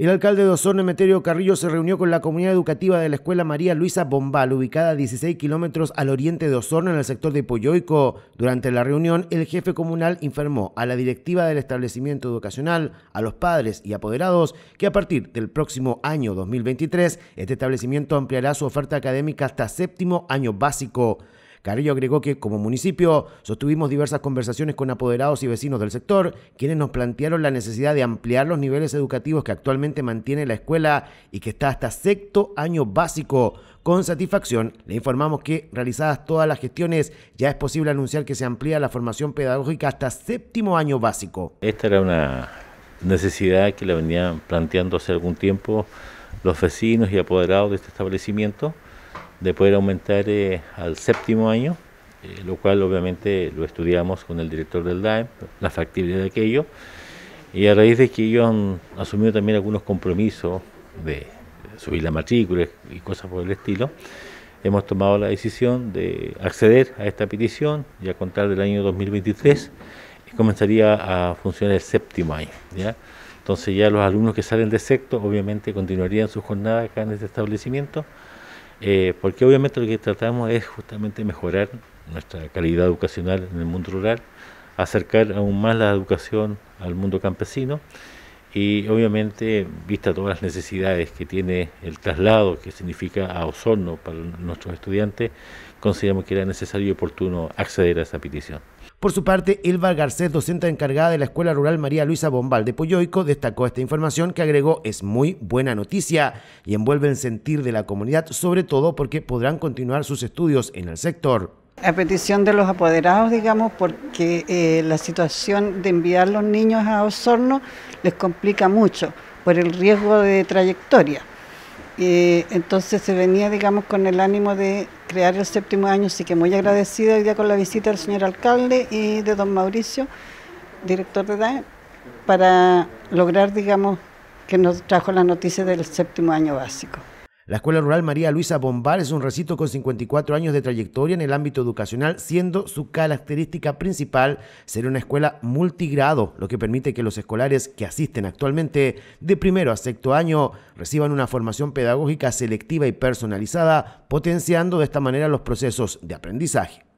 El alcalde de Osorno, Emeterio Carrillo, se reunió con la comunidad educativa de la Escuela María Luisa Bombal, ubicada a 16 kilómetros al oriente de Osorno, en el sector de Polloico. Durante la reunión, el jefe comunal informó a la directiva del establecimiento educacional, a los padres y apoderados, que a partir del próximo año 2023, este establecimiento ampliará su oferta académica hasta séptimo año básico. Carillo agregó que como municipio sostuvimos diversas conversaciones con apoderados y vecinos del sector, quienes nos plantearon la necesidad de ampliar los niveles educativos que actualmente mantiene la escuela y que está hasta sexto año básico. Con satisfacción le informamos que realizadas todas las gestiones ya es posible anunciar que se amplía la formación pedagógica hasta séptimo año básico. Esta era una necesidad que le venían planteando hace algún tiempo los vecinos y apoderados de este establecimiento de poder aumentar eh, al séptimo año, eh, lo cual obviamente lo estudiamos con el director del DAE, la factibilidad de aquello, y a raíz de que ellos han asumido también algunos compromisos de subir la matrícula y cosas por el estilo, hemos tomado la decisión de acceder a esta petición y a contar del año 2023 comenzaría a funcionar el séptimo año. ¿ya? Entonces ya los alumnos que salen de sexto obviamente continuarían su jornada acá en este establecimiento eh, porque obviamente lo que tratamos es justamente mejorar nuestra calidad educacional en el mundo rural, acercar aún más la educación al mundo campesino y obviamente, vista todas las necesidades que tiene el traslado, que significa a Osorno para nuestros estudiantes, consideramos que era necesario y oportuno acceder a esa petición. Por su parte, Elba Garcés, docente encargada de la Escuela Rural María Luisa Bombal de Polloico, destacó esta información que agregó es muy buena noticia y envuelve el sentir de la comunidad, sobre todo porque podrán continuar sus estudios en el sector. A petición de los apoderados, digamos, porque eh, la situación de enviar los niños a Osorno les complica mucho por el riesgo de trayectoria. Eh, entonces se venía, digamos, con el ánimo de crear el séptimo año, así que muy agradecida hoy día con la visita del señor alcalde y de don Mauricio, director de DAE, para lograr, digamos, que nos trajo la noticia del séptimo año básico. La Escuela Rural María Luisa Bombar es un recinto con 54 años de trayectoria en el ámbito educacional, siendo su característica principal ser una escuela multigrado, lo que permite que los escolares que asisten actualmente de primero a sexto año reciban una formación pedagógica selectiva y personalizada, potenciando de esta manera los procesos de aprendizaje.